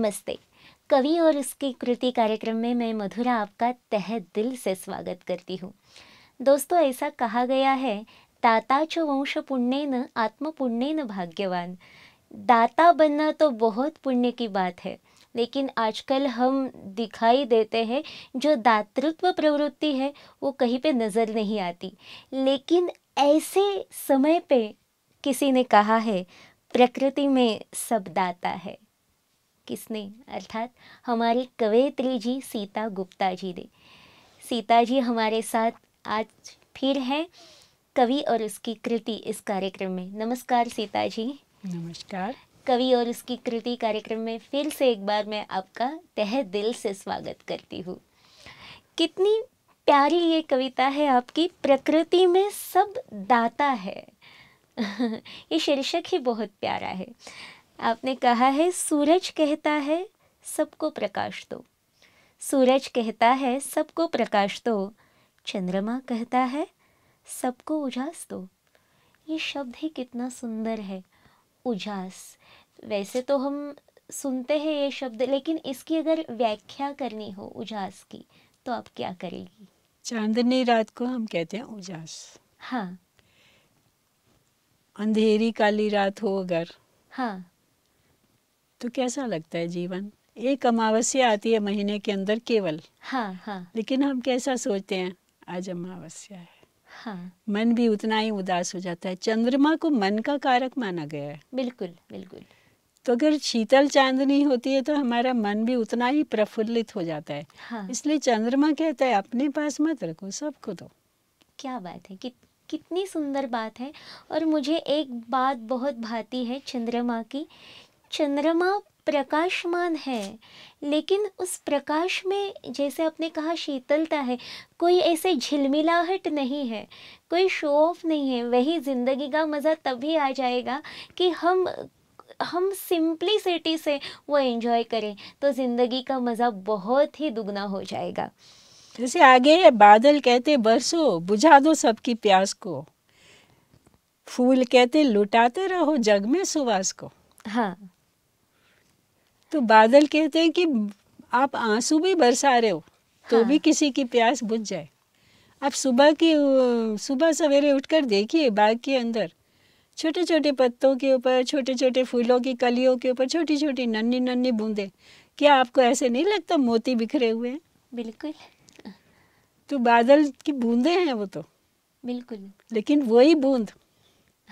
नमस्ते कवि और उसकी कृति कार्यक्रम में मैं मधुरा आपका तह दिल से स्वागत करती हूँ दोस्तों ऐसा कहा गया है दाता छो वंश पुण्य न आत्म पुण्य न भाग्यवान दाता बनना तो बहुत पुण्य की बात है लेकिन आजकल हम दिखाई देते हैं जो दातृत्व प्रवृत्ति है वो कहीं पे नज़र नहीं आती लेकिन ऐसे समय पे किसी ने कहा है प्रकृति में सब दाता है किसने अर्थात हमारी कवयित्री जी सीता गुप्ता जी ने सीता जी हमारे साथ आज फिर हैं कवि और उसकी कृति इस कार्यक्रम में नमस्कार सीता जी नमस्कार कवि और उसकी कृति कार्यक्रम में फिर से एक बार मैं आपका तह दिल से स्वागत करती हूँ कितनी प्यारी ये कविता है आपकी प्रकृति में सब दाता है ये शीर्षक ही बहुत प्यारा है आपने कहा है सूरज कहता है सबको प्रकाश दो सूरज कहता है सबको प्रकाश दो चंद्रमा कहता है सबको उजास दो ये शब्द ही कितना सुंदर है उजास वैसे तो हम सुनते हैं ये शब्द लेकिन इसकी अगर व्याख्या करनी हो उजास की तो आप क्या करेगी चांदनी रात को हम कहते हैं उजास हाँ अंधेरी काली रात हो अगर हाँ तो कैसा लगता है जीवन एक अमावस्या आती है महीने के अंदर केवल हाँ हाँ लेकिन हम कैसा सोचते हैं आज अमावस्या है हाँ मन भी उतना ही उदास हो जाता है चंद्रमा को मन का कारक माना गया है बिल्कुल बिल्कुल तो अगर शीतल चांदनी होती है तो हमारा मन भी उतना ही प्रफुल्लित हो जाता है हाँ। इसलिए चंद्रमा कहता है अपने पास मत रखो सबको दो क्या बात है कि कितनी सुंदर बात है और मुझे एक बात बहुत भाती है चंद्रमा की चंद्रमा प्रकाशमान है लेकिन उस प्रकाश में जैसे आपने कहा शीतलता है कोई ऐसे झिलमिलाहट नहीं है कोई शो ऑफ नहीं है वही ज़िंदगी का मज़ा तभी आ जाएगा कि हम हम सिंप्लिसिटी से वो एंजॉय करें तो ज़िंदगी का मज़ा बहुत ही दुगना हो जाएगा जैसे आगे बादल कहते बरसो बुझा दो सबकी प्यास को फूल कहते लुटाते रहो जग में सुवास को हाँ तो बादल कहते हैं कि आप आंसू भी बरसा रहे हो तो हाँ। भी किसी की प्यास बुझ जाए आप सुबह की सुबह सवेरे उठकर देखिए बाग के अंदर छोटे छोटे पत्तों के ऊपर छोटे छोटे फूलों की कलियों के ऊपर छोटी छोटी नन्नी नन्नी बूंदे क्या आपको ऐसे नहीं लगता मोती बिखरे हुए हैं बिल्कुल तो बादल की बूंदे हैं वो तो बिल्कुल लेकिन वही बूंद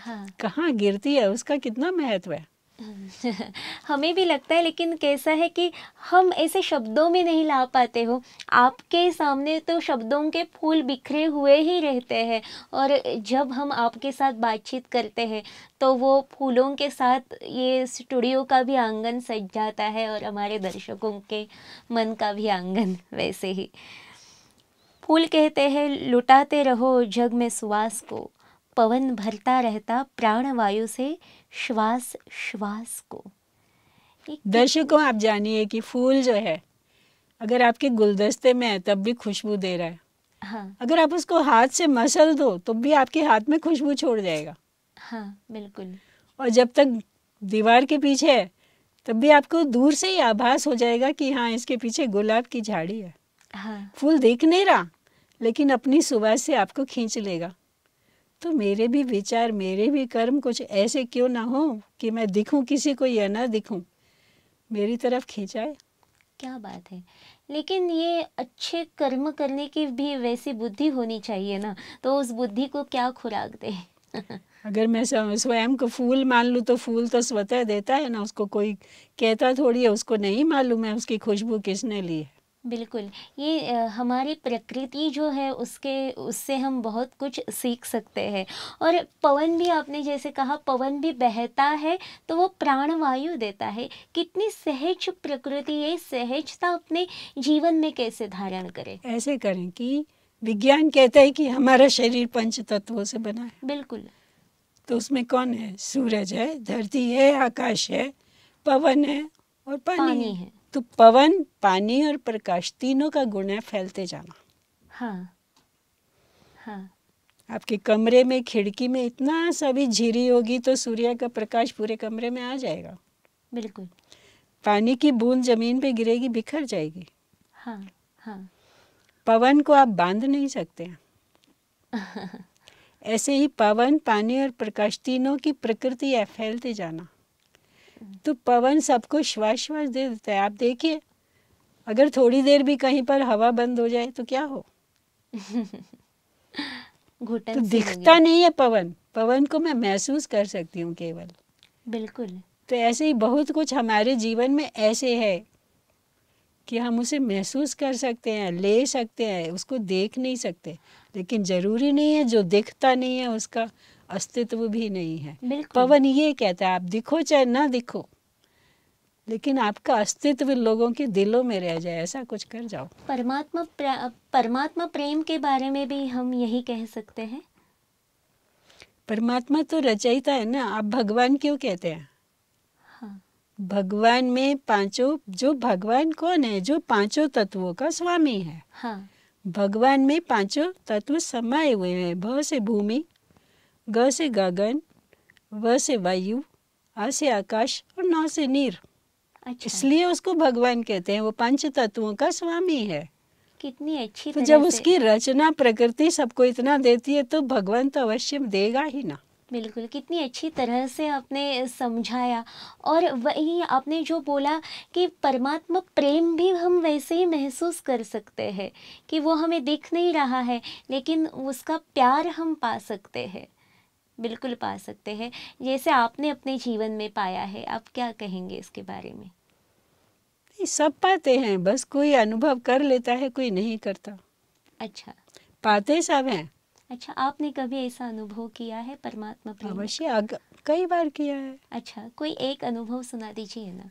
हाँ कहाँ गिरती है उसका कितना महत्व है हमें भी लगता है लेकिन कैसा है कि हम ऐसे शब्दों में नहीं ला पाते हो आपके सामने तो शब्दों के फूल बिखरे हुए ही रहते हैं और जब हम आपके साथ बातचीत करते हैं तो वो फूलों के साथ ये स्टूडियो का भी आंगन सज जाता है और हमारे दर्शकों के मन का भी आंगन वैसे ही फूल कहते हैं लुटाते रहो जग में सुवास को पवन भरता रहता प्राण वायु से श्वास श्वास को दर्शकों आप जानिए कि फूल जो है अगर आपके गुलदस्ते में है तब भी खुशबू दे रहा है हाँ अगर आप उसको हाथ से मसल दो तो भी आपके हाथ में खुशबू छोड़ जाएगा हाँ बिल्कुल और जब तक दीवार के पीछे है तब भी आपको दूर से ही आभास हो जाएगा कि हाँ इसके पीछे गुलाब की झाड़ी है हाँ फूल देख नहीं रहा लेकिन अपनी सुबह से आपको खींच लेगा तो मेरे भी विचार मेरे भी कर्म कुछ ऐसे क्यों ना हो कि मैं दिखूं किसी को या ना दिखूं मेरी तरफ खींचाए क्या बात है लेकिन ये अच्छे कर्म करने की भी वैसी बुद्धि होनी चाहिए ना तो उस बुद्धि को क्या खुराक दे अगर मैं स्वयं को फूल मान लूँ तो फूल तो स्वतः देता है ना उसको कोई कहता थोड़ी है उसको नहीं मालूम है उसकी खुशबू किसने ली है बिल्कुल ये हमारी प्रकृति जो है उसके उससे हम बहुत कुछ सीख सकते हैं और पवन भी आपने जैसे कहा पवन भी बहता है तो वो प्राणवायु देता है कितनी सहज प्रकृति ये सहजता अपने जीवन में कैसे धारण करें ऐसे करें कि विज्ञान कहता है कि हमारा शरीर पंच तत्वों से बना है बिल्कुल तो उसमें कौन है सूरज है धरती है आकाश है पवन है और पानी, पानी है तो पवन पानी और प्रकाश तीनों का गुण है फैलते जाना हाँ हाँ आपके कमरे में खिड़की में इतना सभी झिरी होगी तो सूर्य का प्रकाश पूरे कमरे में आ जाएगा बिल्कुल पानी की बूंद जमीन पे गिरेगी बिखर जाएगी हाँ हाँ पवन को आप बांध नहीं सकते ऐसे ही पवन पानी और प्रकाश तीनों की प्रकृति है फैलते जाना तो पवन सबको श्वास श्वास दे देता है आप देखिए अगर थोड़ी देर भी कहीं पर हवा बंद हो जाए तो क्या हो घुटन तो दिखता नहीं है पवन पवन को मैं महसूस कर सकती हूँ केवल बिल्कुल तो ऐसे ही बहुत कुछ हमारे जीवन में ऐसे है कि हम उसे महसूस कर सकते हैं ले सकते हैं उसको देख नहीं सकते लेकिन ज़रूरी नहीं है जो दिखता नहीं है उसका अस्तित्व भी नहीं है पवन ये कहता है आप दिखो चाहे ना दिखो लेकिन आपका अस्तित्व लोगों के दिलों में रह जाए ऐसा कुछ कर जाओ परमात्मा परमात्मा प्रेम के बारे में भी हम यही कह सकते हैं परमात्मा तो रचयिता है ना आप भगवान क्यों कहते हैं हाँ। भगवान में पांचों जो भगवान कौन है जो पांचों तत्वों का स्वामी है हाँ। भगवान में पांचों तत्व समाये हुए हैं बहुत से भूमि ग से गगन व से वायु आ से आकाश और नौ से नीर अच्छा। इसलिए उसको भगवान कहते हैं वो पंच तत्वों का स्वामी है कितनी अच्छी तो जब उसकी रचना प्रकृति सबको इतना देती है तो भगवान तो अवश्य देगा ही ना बिल्कुल कितनी अच्छी तरह से आपने समझाया और वही आपने जो बोला कि परमात्मा प्रेम भी हम वैसे ही महसूस कर सकते हैं कि वो हमें दिख नहीं रहा है लेकिन उसका प्यार हम पा सकते हैं बिल्कुल पा सकते हैं जैसे आपने अपने जीवन में पाया है आप क्या कहेंगे इसके बारे में सब पाते हैं बस कोई अनुभव कर लेता है कोई नहीं करता अच्छा पाते सब हैं अच्छा आपने कभी ऐसा अनुभव किया है परमात्मा अवश्य कई बार किया है अच्छा कोई एक अनुभव सुना दीजिए ना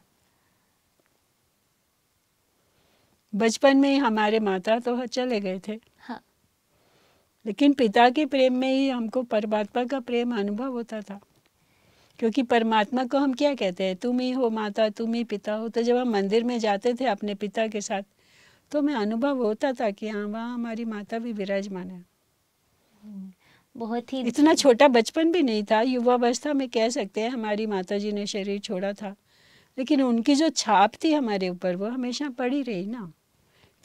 बचपन में हमारे माता तो चले गए थे हाँ लेकिन पिता के प्रेम में ही हमको परमात्मा का प्रेम अनुभव होता था क्योंकि परमात्मा को हम क्या कहते हैं तुम ही हो माता तुम ही पिता हो तो जब हम मंदिर में जाते थे अपने पिता के साथ तो हमें अनुभव होता था कि हाँ वहाँ हमारी माता भी विराजमान है बहुत ही इतना छोटा बचपन भी नहीं था युवावस्था में कह सकते हैं हमारी माता जी ने शरीर छोड़ा था लेकिन उनकी जो छाप थी हमारे ऊपर वो हमेशा पड़ी रही ना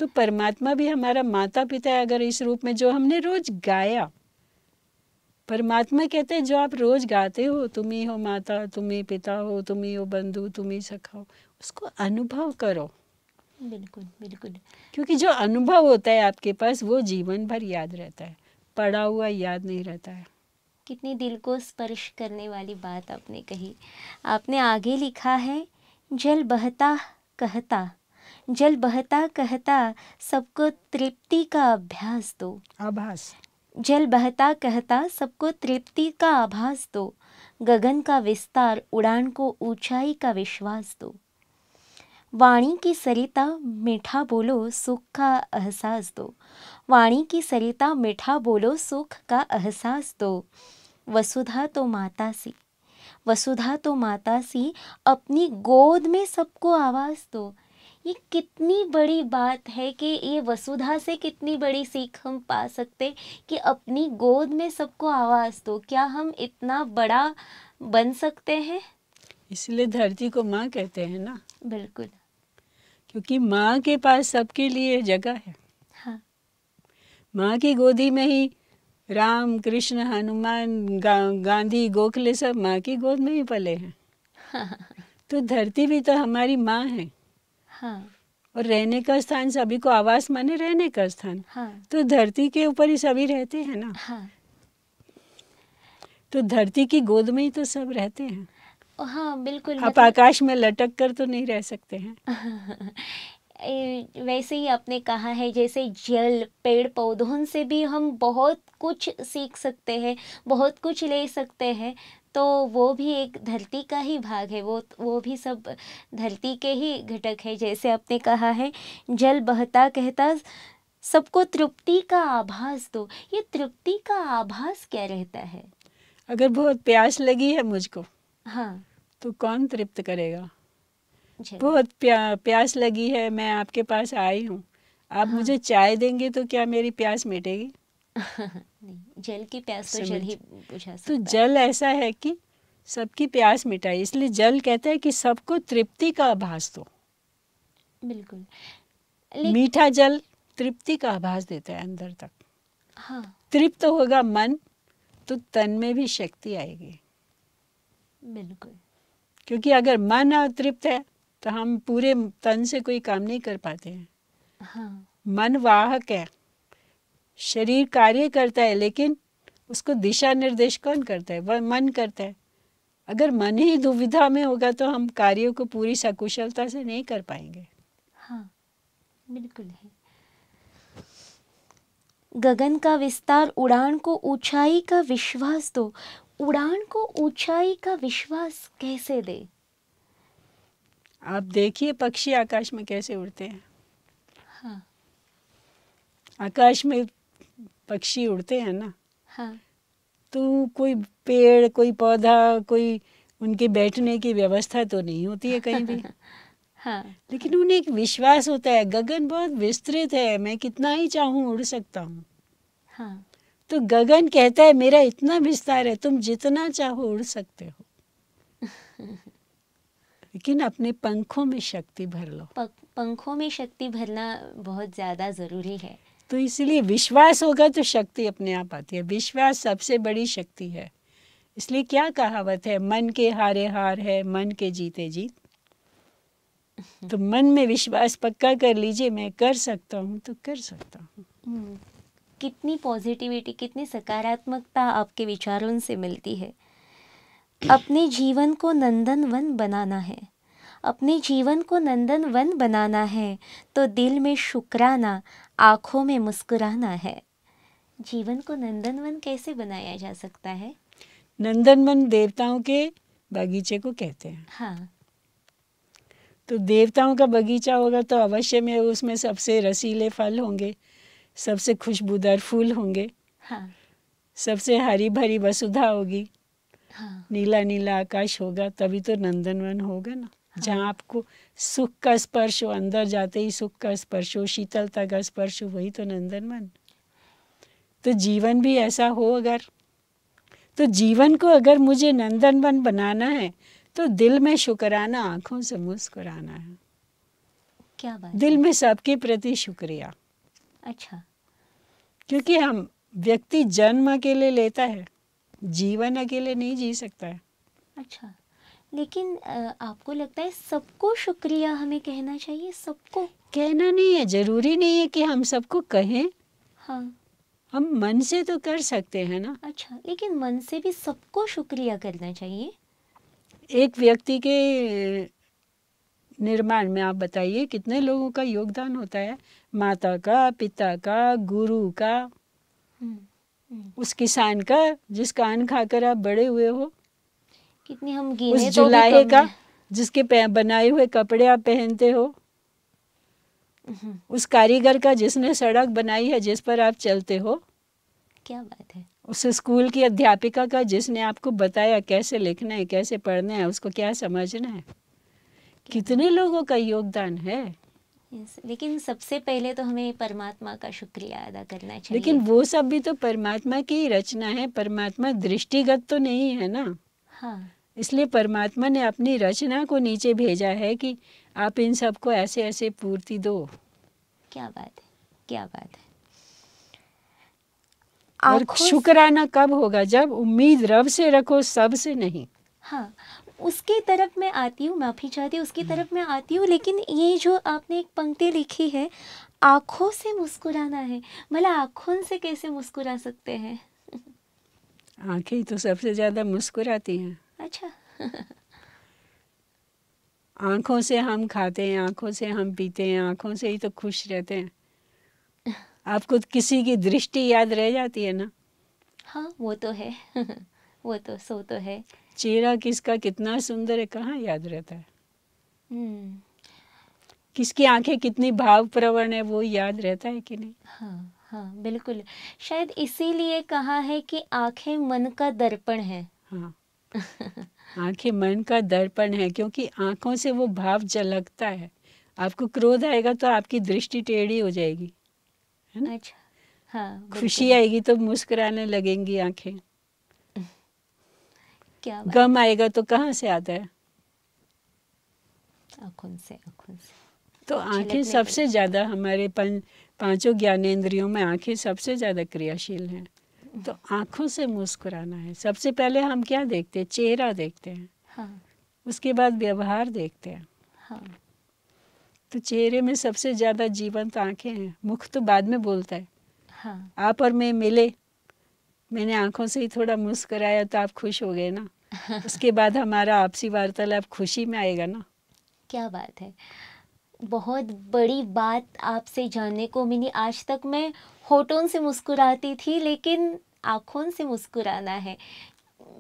तो परमात्मा भी हमारा माता पिता है अगर इस रूप में जो हमने रोज गाया परमात्मा कहते हैं जो आप रोज गाते हो तुम ही हो माता तुम ही पिता हो तुम ही हो बंधु तुम ही सखा हो उसको अनुभव करो बिल्कुल बिल्कुल क्योंकि जो अनुभव होता है आपके पास वो जीवन भर याद रहता है पड़ा हुआ याद नहीं रहता है कितनी दिल को स्पर्श करने वाली बात आपने कही आपने आगे लिखा है जल बहता कहता जल बहता कहता सबको तृप्ति का अभ्यास दो आभास जल बहता कहता सबको तृप्ति का आभास दो गगन का विस्तार उड़ान को ऊंचाई का विश्वास दो वाणी की सरिता मीठा बोलो सुख का एहसास दो वाणी की सरिता मीठा बोलो सुख का एहसास दो वसुधा तो माता सी वसुधा तो माता सी अपनी गोद में सबको आवाज़ दो ये कितनी बड़ी बात है कि ये वसुधा से कितनी बड़ी सीख हम पा सकते कि अपनी गोद में सबको आवाज़ दो क्या हम इतना बड़ा बन सकते हैं इसलिए धरती को माँ कहते हैं ना बिल्कुल क्योंकि माँ के पास सबके लिए जगह है हाँ माँ की गोदी में ही राम कृष्ण हनुमान गा, गांधी गोखले सब माँ की गोद में ही पले हैं हाँ। तो धरती भी तो हमारी माँ है हाँ। और रहने का स्थान सभी को आवास माने रहने का स्थान हाँ। तो धरती के ऊपर ही सभी रहते हैं ना हाँ। तो धरती की गोद में ही तो सब रहते हैं हाँ बिल्कुल आप मतलब... आकाश में लटक कर तो नहीं रह सकते हैं वैसे ही आपने कहा है जैसे जल पेड़ पौधों से भी हम बहुत कुछ सीख सकते हैं बहुत कुछ ले सकते हैं तो वो भी एक धरती का ही भाग है वो वो भी सब धरती के ही घटक है जैसे आपने कहा है जल बहता कहता सबको तृप्ति का आभास दो ये तृप्ति का आभास क्या रहता है अगर बहुत प्यास लगी है मुझको हाँ तो कौन तृप्त करेगा बहुत प्या, प्यास लगी है मैं आपके पास आई हूँ आप हाँ। मुझे चाय देंगे तो क्या मेरी प्यास मिटेगी जल की प्यास तो जल ही बुझा तो सकता तो जल ऐसा है कि सबकी प्यास मिटाई इसलिए जल कहते हैं कि सबको तृप्ति का आभास दो बिल्कुल मीठा जल तृप्ति का आभास देता है अंदर तक हाँ तृप्त होगा मन तो तन में भी शक्ति आएगी बिल्कुल क्योंकि अगर मन अतृप्त है तो हम पूरे तन से कोई काम नहीं कर पाते हैं हाँ। मन वाहक है शरीर कार्य करता है लेकिन उसको दिशा निर्देश कौन करता है वह मन करता है अगर मन ही दुविधा में होगा तो हम कार्यों को पूरी सकुशलता से नहीं कर पाएंगे हाँ बिल्कुल है गगन का विस्तार उड़ान को ऊंचाई का विश्वास दो उड़ान को ऊंचाई का विश्वास कैसे दे आप देखिए पक्षी आकाश में कैसे उड़ते हैं हाँ। आकाश में पक्षी उड़ते हैं ना हाँ तो कोई पेड़ कोई पौधा कोई उनके बैठने की व्यवस्था तो नहीं होती है कहीं भी हाँ लेकिन उन्हें एक विश्वास होता है गगन बहुत विस्तृत है मैं कितना ही चाहूँ उड़ सकता हूँ हाँ तो गगन कहता है मेरा इतना विस्तार है तुम जितना चाहो उड़ सकते हो लेकिन अपने पंखों में शक्ति भर लो पंखों में शक्ति भरना बहुत ज़्यादा ज़रूरी है तो इसलिए विश्वास होगा तो शक्ति अपने आप आती है विश्वास सबसे बड़ी शक्ति है इसलिए क्या कहावत है मन के हारे हार है मन के जीते जीत तो मन में विश्वास पक्का कर लीजिए मैं कर सकता हूँ तो कर सकता हूँ हम्म। कितनी पॉजिटिविटी कितनी सकारात्मकता आपके विचारों से मिलती है अपने जीवन को नंदन वन बनाना है अपने जीवन को नंदन वन बनाना है तो दिल में शुक्राना आँखों में मुस्कुराना है जीवन को नंदन वन कैसे बनाया जा सकता है नंदन वन देवताओं के बगीचे को कहते हैं हाँ तो देवताओं का बगीचा होगा तो अवश्य में उसमें सबसे रसीले फल होंगे सबसे खुशबूदार फूल होंगे हाँ सबसे हरी भरी वसुधा होगी हाँ। नीला नीला आकाश होगा तभी तो नंदनवन होगा ना जहाँ हाँ। आपको सुख का स्पर्श हो अंदर जाते ही सुख का स्पर्श हो शीतलता का स्पर्श हो वही तो नंदन मन तो जीवन भी ऐसा हो अगर तो जीवन को अगर मुझे नंदन वन बनाना है तो दिल में शुक्राना आंखों से मुस्कुराना है क्या बात दिल में सबके प्रति शुक्रिया अच्छा क्योंकि हम व्यक्ति जन्म अकेले लेता है जीवन अकेले नहीं जी सकता है अच्छा लेकिन आपको लगता है सबको शुक्रिया हमें कहना चाहिए सबको कहना नहीं है ज़रूरी नहीं है कि हम सबको कहें हाँ हम मन से तो कर सकते हैं ना अच्छा लेकिन मन से भी सबको शुक्रिया करना चाहिए एक व्यक्ति के निर्माण में आप बताइए कितने लोगों का योगदान होता है माता का पिता का गुरु का हुँ, हम्म, हुँ. हम्म। उस किसान का जिसका अन्न खाकर आप बड़े हुए हो कितनी हम उस तो जुलाई का जिसके बनाए हुए कपड़े आप पहनते हो हम्म। उस कारीगर का जिसने सड़क बनाई है जिस पर आप चलते हो क्या बात है उस स्कूल की अध्यापिका का जिसने आपको बताया कैसे लिखना है कैसे पढ़ना है उसको क्या समझना है कितने लोगों का योगदान है लेकिन सबसे पहले तो हमें परमात्मा का शुक्रिया अदा करना चाहिए लेकिन वो सब भी तो परमात्मा की रचना है परमात्मा दृष्टिगत तो नहीं है ना हाँ। इसलिए परमात्मा ने अपनी रचना को नीचे भेजा है कि आप इन सबको ऐसे ऐसे पूर्ति दो क्या बात है क्या बात है और शुक्राना कब होगा जब उम्मीद रब से रखो सब से नहीं हाँ उसकी तरफ मैं आती हूँ माफ़ी चाहती हूँ उसकी तरफ मैं आती हूँ लेकिन ये जो आपने एक पंक्ति लिखी है आँखों से मुस्कुराना है भला आँखों से कैसे मुस्कुरा सकते हैं आंखें तो सबसे ज़्यादा मुस्कुराती हैं अच्छा आंखों से हम खाते हैं आंखों से हम पीते हैं आंखों से ही तो खुश रहते हैं आपको तो किसी की दृष्टि याद रह जाती है ना हाँ वो तो है वो तो सो तो है चेहरा किसका कितना सुंदर है कहाँ याद रहता है हम्म। किसकी आंखें कितनी भाव प्रवण है वो याद रहता है कि नहीं हाँ हाँ बिल्कुल शायद इसीलिए कहा है कि आंखें मन का दर्पण है हाँ आंखें मन का दर्पण है क्योंकि आंखों से वो भाव झलकता है आपको क्रोध आएगा तो आपकी दृष्टि टेढ़ी हो जाएगी है ना अच्छा हाँ खुशी आएगी तो मुस्कुराने लगेंगी आंखें क्या बात? गम आएगा तो कहाँ से आता है आँखों से आँखों से तो आंखें सबसे ज्यादा हमारे पन पांचों ज्ञानेंद्रियों में आंखें सबसे ज़्यादा क्रियाशील हैं तो आंखों से मुस्कुराना है सबसे पहले हम क्या देखते हैं चेहरा देखते हैं हाँ। उसके बाद व्यवहार देखते हैं हाँ। तो चेहरे में सबसे ज़्यादा जीवंत आंखें हैं मुख तो बाद में बोलता है हाँ। आप और मैं मिले मैंने आंखों से ही थोड़ा मुस्कराया तो आप खुश हो गए ना उसके बाद हमारा आपसी वार्तालाप खुशी में आएगा ना क्या बात है बहुत बड़ी बात आपसे जानने को मिली आज तक मैं होठों से मुस्कुराती थी लेकिन आँखों से मुस्कुराना है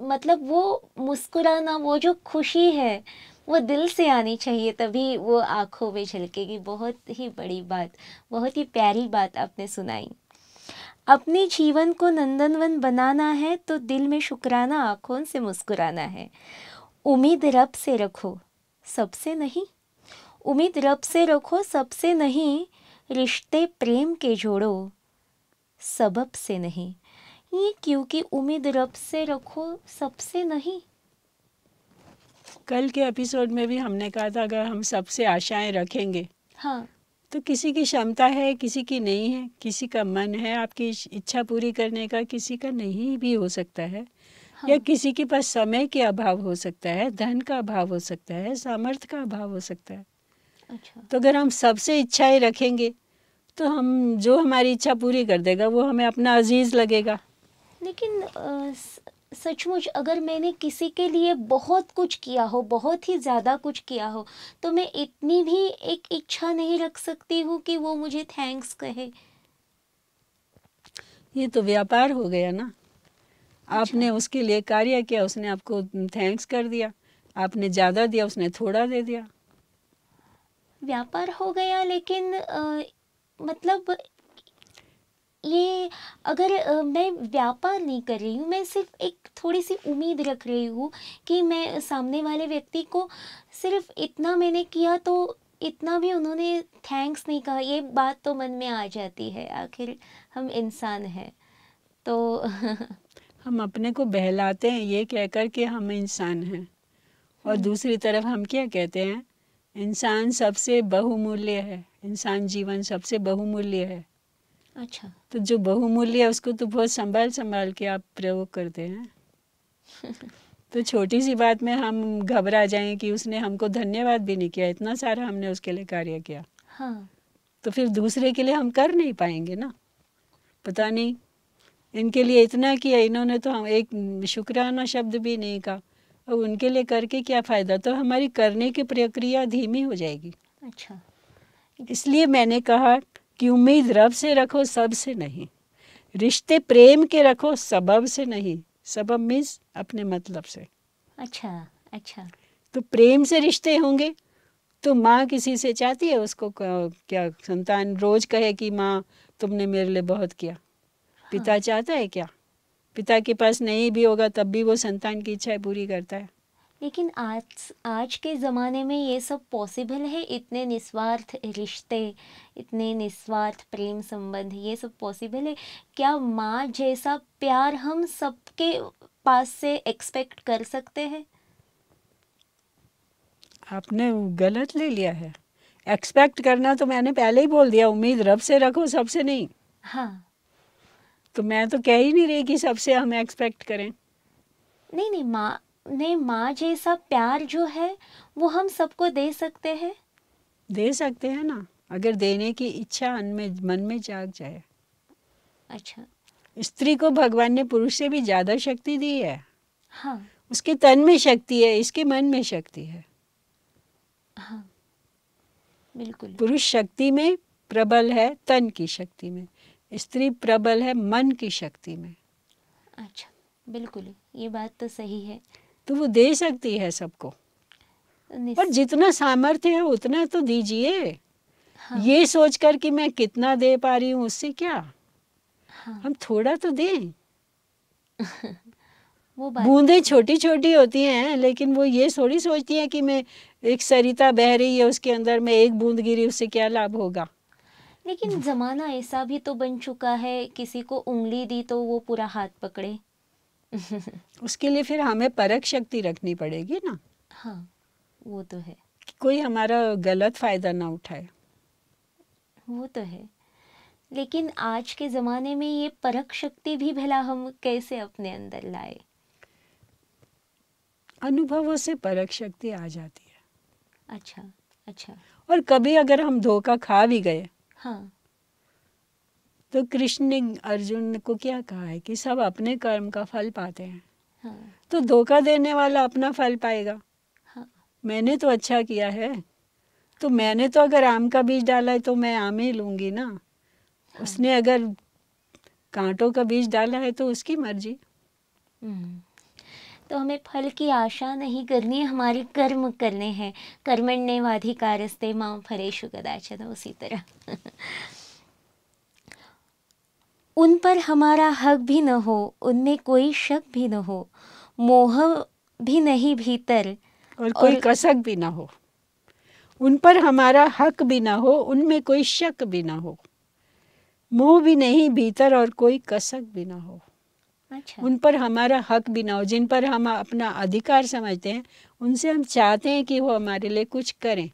मतलब वो मुस्कुराना वो जो खुशी है वो दिल से आनी चाहिए तभी वो आँखों में झलकेगी बहुत ही बड़ी बात बहुत ही प्यारी बात आपने सुनाई अपने जीवन को नंदनवन बनाना है तो दिल में शुक्राना आँखों से मुस्कुराना है उम्मीद रब से रखो सबसे नहीं उम्मीद रब से रखो सबसे नहीं रिश्ते प्रेम के जोड़ो सबब से नहीं ये क्योंकि उम्मीद रब से रखो सबसे नहीं कल के एपिसोड में भी हमने कहा था अगर हम सबसे आशाएं रखेंगे हाँ तो किसी की क्षमता है किसी की नहीं है किसी का मन है आपकी इच्छा पूरी करने का किसी का नहीं भी हो सकता है हाँ। या किसी के पास समय के अभाव हो सकता है धन का अभाव हो सकता है सामर्थ्य का अभाव हो सकता है अच्छा। तो अगर हम सबसे इच्छाएं रखेंगे तो हम जो हमारी इच्छा पूरी कर देगा वो हमें अपना अजीज लगेगा लेकिन सचमुच अगर मैंने किसी के लिए बहुत कुछ किया हो बहुत ही ज़्यादा कुछ किया हो तो मैं इतनी भी एक इच्छा नहीं रख सकती हूँ कि वो मुझे थैंक्स कहे ये तो व्यापार हो गया ना अच्छा। आपने उसके लिए कार्य किया उसने आपको थैंक्स कर दिया आपने ज़्यादा दिया उसने थोड़ा दे दिया व्यापार हो गया लेकिन आ, मतलब ये अगर आ, मैं व्यापार नहीं कर रही हूँ मैं सिर्फ एक थोड़ी सी उम्मीद रख रही हूँ कि मैं सामने वाले व्यक्ति को सिर्फ इतना मैंने किया तो इतना भी उन्होंने थैंक्स नहीं कहा ये बात तो मन में आ जाती है आखिर हम इंसान हैं तो हम अपने को बहलाते हैं ये कहकर कि हम इंसान हैं और हम्म। दूसरी तरफ हम क्या कहते हैं इंसान सबसे बहुमूल्य है इंसान जीवन सबसे बहुमूल्य है अच्छा तो जो बहुमूल्य है उसको तो बहुत संभाल संभाल के आप प्रयोग करते हैं तो छोटी सी बात में हम घबरा जाएं कि उसने हमको धन्यवाद भी नहीं किया इतना सारा हमने उसके लिए कार्य किया हाँ। तो फिर दूसरे के लिए हम कर नहीं पाएंगे ना पता नहीं इनके लिए इतना किया इन्होंने तो हम एक शुक्राना शब्द भी नहीं कहा और उनके लिए करके क्या फ़ायदा तो हमारी करने की प्रक्रिया धीमी हो जाएगी अच्छा इसलिए मैंने कहा कि उम्मीद रब से रखो सब से नहीं रिश्ते प्रेम के रखो सबब से नहीं सबब मीन्स अपने मतलब से अच्छा अच्छा तो प्रेम से रिश्ते होंगे तो माँ किसी से चाहती है उसको क्या संतान रोज कहे कि माँ तुमने मेरे लिए बहुत किया हाँ। पिता चाहता है क्या पिता के पास नहीं भी होगा तब भी वो संतान की इच्छाएं पूरी करता है लेकिन आज आज के ज़माने में ये सब पॉसिबल है इतने निस्वार्थ रिश्ते इतने निस्वार्थ प्रेम संबंध ये सब पॉसिबल है क्या माँ जैसा प्यार हम सबके पास से एक्सपेक्ट कर सकते हैं आपने गलत ले लिया है एक्सपेक्ट करना तो मैंने पहले ही बोल दिया उम्मीद रब से रखो सबसे नहीं हाँ तो मैं तो कह ही नहीं रही कि सबसे हम एक्सपेक्ट करें नहीं नहीं माँ नहीं माँ जैसा प्यार जो है वो हम सबको दे सकते हैं दे सकते हैं ना अगर देने की इच्छा में मन में जाग जाए अच्छा स्त्री को भगवान ने पुरुष से भी ज्यादा शक्ति दी है हाँ उसके तन में शक्ति है इसके मन में शक्ति है हाँ बिल्कुल पुरुष शक्ति में प्रबल है तन की शक्ति में स्त्री प्रबल है मन की शक्ति में अच्छा बिल्कुल ये बात तो सही है तो वो दे सकती है सबको पर जितना सामर्थ्य है उतना तो दीजिए हाँ। ये सोच कर कि मैं कितना दे पा रही हूँ उससे क्या हाँ। हम थोड़ा तो दें वो बूंदे तो छोटी छोटी होती हैं लेकिन वो ये थोड़ी सोचती हैं कि मैं एक सरिता बह रही है उसके अंदर में एक बूंद गिरी उससे क्या लाभ होगा लेकिन हम्म। ज़माना ऐसा भी तो बन चुका है किसी को उंगली दी तो वो पूरा हाथ पकड़े उसके लिए फिर हमें परख शक्ति रखनी पड़ेगी ना हाँ वो तो है कोई हमारा गलत फ़ायदा ना उठाए वो तो है लेकिन आज के ज़माने में ये परख शक्ति भी भला हम कैसे अपने अंदर लाए अनुभवों से परख शक्ति आ जाती है अच्छा अच्छा और कभी अगर हम धोखा खा भी गए हाँ तो कृष्ण ने अर्जुन को क्या कहा है कि सब अपने कर्म का फल पाते हैं हाँ। तो धोखा देने वाला अपना फल पाएगा हाँ। मैंने तो अच्छा किया है तो मैंने तो अगर आम का बीज डाला है तो मैं आम ही लूंगी ना हाँ। उसने अगर कांटों का बीज डाला है तो उसकी मर्जी हम्म। तो हमें फल की आशा नहीं करनी हमारे कर्म करने हैं कर्मण्यवाधिकारस्ते माँ फलेशु कदाचन उसी तरह उन पर हमारा हक भी न हो उनमें कोई शक भी न हो मोह भी नहीं भीतर और कोई और, कसक भी ना हो उन पर हमारा हक भी ना हो उनमें कोई शक भी ना हो मोह भी नहीं भीतर और कोई कसक भी ना हो अच्छा। उन पर हमारा हक भी ना हो जिन पर हम अपना अधिकार समझते हैं उनसे हम चाहते हैं कि वो हमारे लिए कुछ करें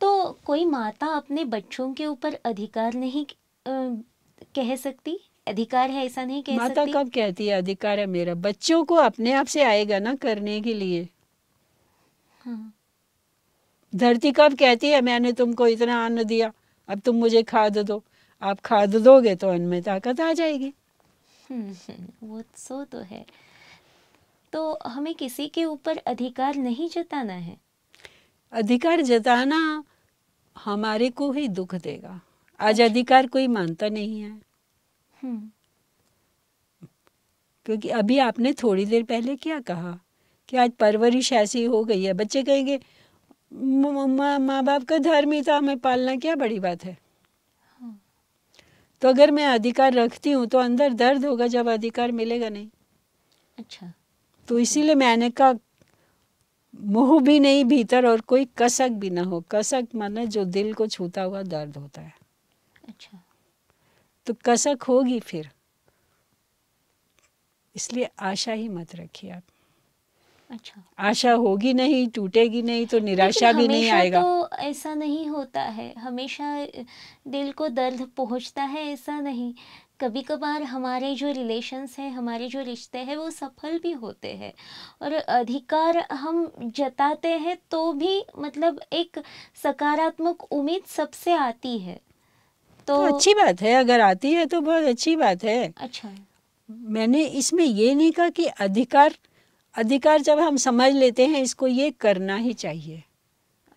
तो कोई माता अपने बच्चों के ऊपर अधिकार नहीं कह सकती अधिकार है ऐसा नहीं कह माता सकती? माता कब कहती है अधिकार है मेरा बच्चों को अपने आप से आएगा ना करने के लिए हाँ। धरती कब कहती है मैंने तुमको इतना अन्न दिया अब तुम मुझे खाद दो आप खाद दोगे तो अन्न में ताकत आ जाएगी वो सो तो, तो है तो हमें किसी के ऊपर अधिकार नहीं जताना है अधिकार जताना हमारे को ही दुख देगा आज अच्छा। अधिकार कोई मानता नहीं है हम्म। क्योंकि अभी आपने थोड़ी देर पहले क्या कहा कि आज परवरिश ऐसी हो गई है बच्चे कहेंगे माँ बाप का धर्म ही था हमें पालना क्या बड़ी बात है तो अगर मैं अधिकार रखती हूँ तो अंदर दर्द होगा जब अधिकार मिलेगा नहीं अच्छा तो इसीलिए मैंने कहा मुंह भी नहीं भीतर और कोई कसक भी ना हो कसक माने जो दिल को छूता हुआ दर्द होता है अच्छा तो कसक होगी फिर इसलिए आशा ही मत रखिए आप अच्छा आशा होगी नहीं टूटेगी नहीं तो निराशा भी नहीं आएगा तो ऐसा नहीं होता है हमेशा दिल को दर्द पहुंचता है ऐसा नहीं कभी कभार हमारे जो रिलेशन्स हैं हमारे जो रिश्ते हैं वो सफल भी होते हैं और अधिकार हम जताते हैं तो भी मतलब एक सकारात्मक उम्मीद सबसे आती है तो, तो अच्छी बात है अगर आती है तो बहुत अच्छी बात है अच्छा मैंने इसमें ये नहीं कहा कि अधिकार अधिकार जब हम समझ लेते हैं इसको ये करना ही चाहिए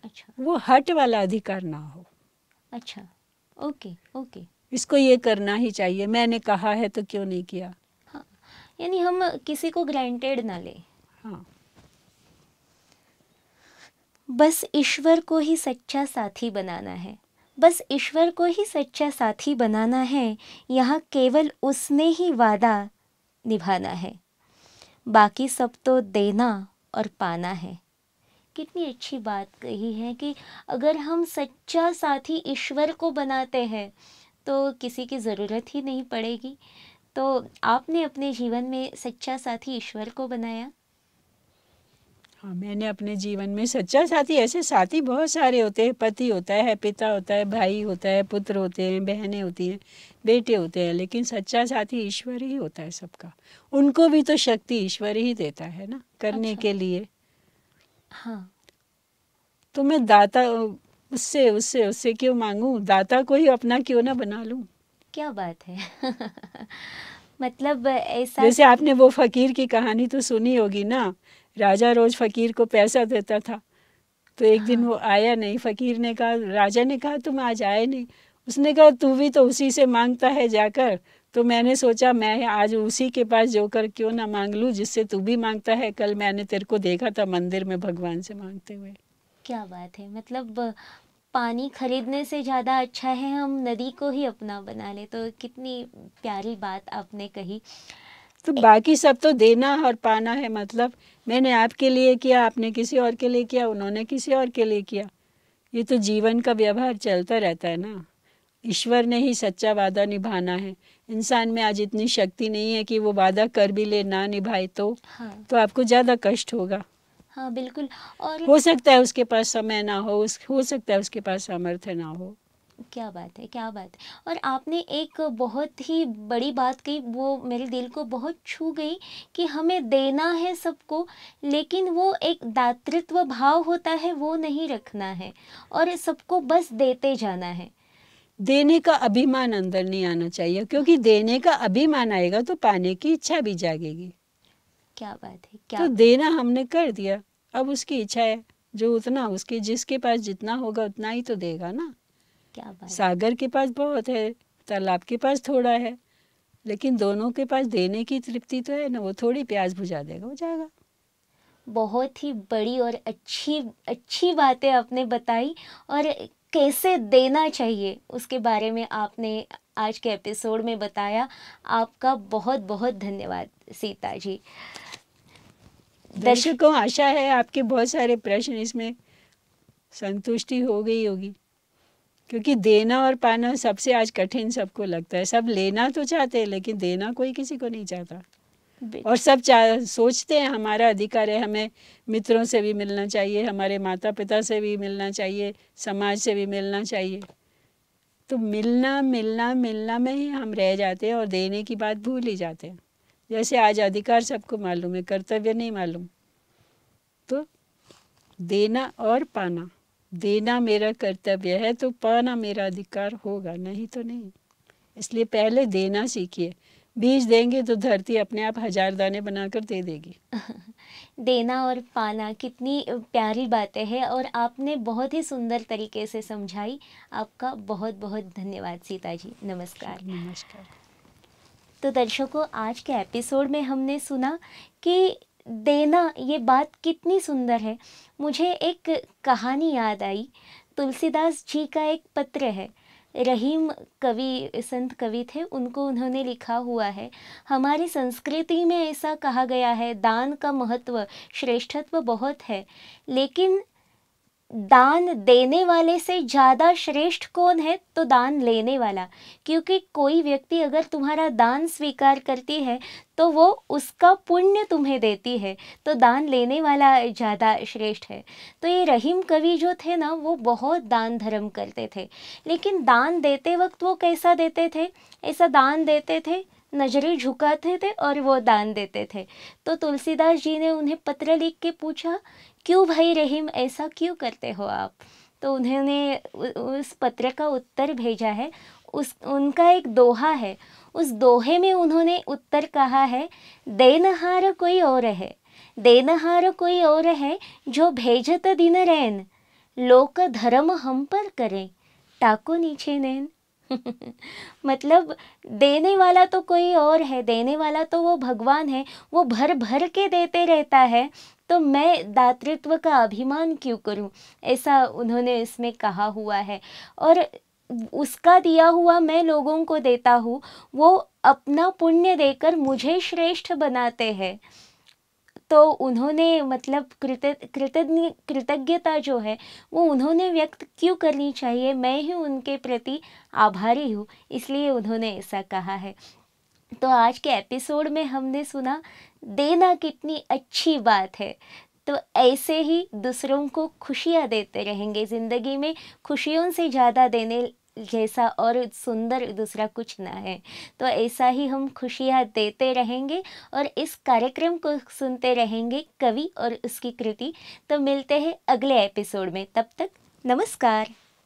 अच्छा वो हट वाला अधिकार ना हो अच्छा ओके ओके इसको ये करना ही चाहिए मैंने कहा है तो क्यों नहीं किया हाँ यानी हम किसी को ग्रांटेड ना ले हाँ बस ईश्वर को ही सच्चा साथी बनाना है बस ईश्वर को ही सच्चा साथी बनाना है यहाँ केवल उसने ही वादा निभाना है बाकी सब तो देना और पाना है कितनी अच्छी बात कही है कि अगर हम सच्चा साथी ईश्वर को बनाते हैं तो किसी की ज़रूरत ही नहीं पड़ेगी तो आपने अपने जीवन में सच्चा साथी ईश्वर को बनाया हाँ मैंने अपने जीवन में सच्चा साथी ऐसे साथी बहुत सारे होते हैं पति होता है पिता होता है भाई होता है पुत्र होते हैं बहनें होती हैं बेटे होते हैं लेकिन सच्चा साथी ईश्वर ही होता है सबका उनको भी तो शक्ति ईश्वर ही देता है ना करने अच्छा। के लिए हाँ तो मैं दाता उससे उससे उससे क्यों मांगू दाता को ही अपना क्यों ना बना लू क्या बात है मतलब ऐसा जैसे आपने वो फकीर की कहानी तो सुनी होगी ना राजा रोज़ फ़कीर को पैसा देता था तो एक दिन वो हाँ। आया नहीं फ़कीर ने कहा राजा ने कहा तुम आज आए नहीं उसने कहा तू भी तो उसी से मांगता है जाकर तो मैंने सोचा मैं आज उसी के पास जो कर क्यों ना मांग लूँ जिससे तू भी मांगता है कल मैंने तेरे को देखा था मंदिर में भगवान से मांगते हुए क्या बात है मतलब पानी खरीदने से ज़्यादा अच्छा है हम नदी को ही अपना बना ले तो कितनी प्यारी बात आपने कही तो बाकी सब तो देना और पाना है मतलब मैंने आपके लिए किया आपने किसी और के लिए किया उन्होंने किसी और के लिए किया ये तो जीवन का व्यवहार चलता रहता है ना ईश्वर ने ही सच्चा वादा निभाना है इंसान में आज इतनी शक्ति नहीं है कि वो वादा कर भी ले ना निभाए तो हाँ। तो आपको ज़्यादा कष्ट होगा हाँ बिल्कुल और हो सकता है उसके पास समय ना हो उस हो सकता है उसके पास सामर्थ्य ना हो क्या बात है क्या बात है और आपने एक बहुत ही बड़ी बात कही वो मेरे दिल को बहुत छू गई कि हमें देना है सबको लेकिन वो एक दातृत्व भाव होता है वो नहीं रखना है और सबको बस देते जाना है देने का अभिमान अंदर नहीं आना चाहिए क्योंकि देने का अभिमान आएगा तो पाने की इच्छा भी जागेगी क्या बात है क्या तो देना हमने कर दिया अब उसकी इच्छा है जो उतना उसके जिसके पास जितना होगा उतना ही तो देगा ना क्या बात सागर के पास बहुत है तालाब के पास थोड़ा है लेकिन दोनों के पास देने की तृप्ति तो है ना वो थोड़ी प्याज बुझा देगा हो जाएगा बहुत ही बड़ी और अच्छी अच्छी बातें आपने बताई और कैसे देना चाहिए उसके बारे में आपने आज के एपिसोड में बताया आपका बहुत बहुत धन्यवाद सीता जी दर्शकों आशा है आपके बहुत सारे प्रश्न इसमें संतुष्टि हो गई होगी क्योंकि देना और पाना सबसे आज कठिन सबको लगता है सब लेना तो चाहते हैं लेकिन देना कोई किसी को नहीं चाहता और सब चाह सोचते हैं हमारा अधिकार है हमें मित्रों से भी मिलना चाहिए हमारे माता पिता से भी मिलना चाहिए समाज से भी मिलना चाहिए तो मिलना मिलना मिलना में ही हम रह जाते हैं और देने की बात भूल ही जाते हैं जैसे आज अधिकार सबको मालूम है कर्तव्य नहीं मालूम तो देना और पाना देना मेरा कर्तव्य है तो पाना मेरा अधिकार होगा नहीं तो नहीं इसलिए पहले देना सीखिए बीज देंगे तो धरती अपने आप हजार दाने बनाकर दे देगी देना और पाना कितनी प्यारी बातें हैं और आपने बहुत ही सुंदर तरीके से समझाई आपका बहुत बहुत धन्यवाद सीता जी नमस्कार नमस्कार तो दर्शकों आज के एपिसोड में हमने सुना कि देना ये बात कितनी सुंदर है मुझे एक कहानी याद आई तुलसीदास जी का एक पत्र है रहीम कवि संत कवि थे उनको उन्होंने लिखा हुआ है हमारी संस्कृति में ऐसा कहा गया है दान का महत्व श्रेष्ठत्व बहुत है लेकिन दान देने वाले से ज़्यादा श्रेष्ठ कौन है तो दान लेने वाला क्योंकि कोई व्यक्ति अगर तुम्हारा दान स्वीकार करती है तो वो उसका पुण्य तुम्हें देती है तो दान लेने वाला ज़्यादा श्रेष्ठ है तो ये रहीम कवि जो थे ना वो बहुत दान धर्म करते थे लेकिन दान देते वक्त वो कैसा देते थे ऐसा दान देते थे नजरें झुकाते थे, थे और वो दान देते थे तो तुलसीदास जी ने उन्हें पत्र लिख के पूछा क्यों भाई रहीम ऐसा क्यों करते हो आप तो उन्होंने उस पत्र का उत्तर भेजा है उस उनका एक दोहा है उस दोहे में उन्होंने उत्तर कहा है देनहार कोई और है देनहार कोई और है जो भेजत दिन रैन लोक धर्म हम पर करें टाको नीचे नैन मतलब देने वाला तो कोई और है देने वाला तो वो भगवान है वो भर भर के देते रहता है तो मैं दातृत्व का अभिमान क्यों करूं ऐसा उन्होंने इसमें कहा हुआ है और उसका दिया हुआ मैं लोगों को देता हूँ वो अपना पुण्य देकर मुझे श्रेष्ठ बनाते हैं तो उन्होंने मतलब कृतज्ञ कृतज्ञता जो है वो उन्होंने व्यक्त क्यों करनी चाहिए मैं ही उनके प्रति आभारी हूँ इसलिए उन्होंने ऐसा कहा है तो आज के एपिसोड में हमने सुना देना कितनी अच्छी बात है तो ऐसे ही दूसरों को खुशियाँ देते रहेंगे ज़िंदगी में खुशियों से ज़्यादा देने जैसा और सुंदर दूसरा कुछ ना है तो ऐसा ही हम खुशियाँ देते रहेंगे और इस कार्यक्रम को सुनते रहेंगे कवि और उसकी कृति तो मिलते हैं अगले एपिसोड में तब तक नमस्कार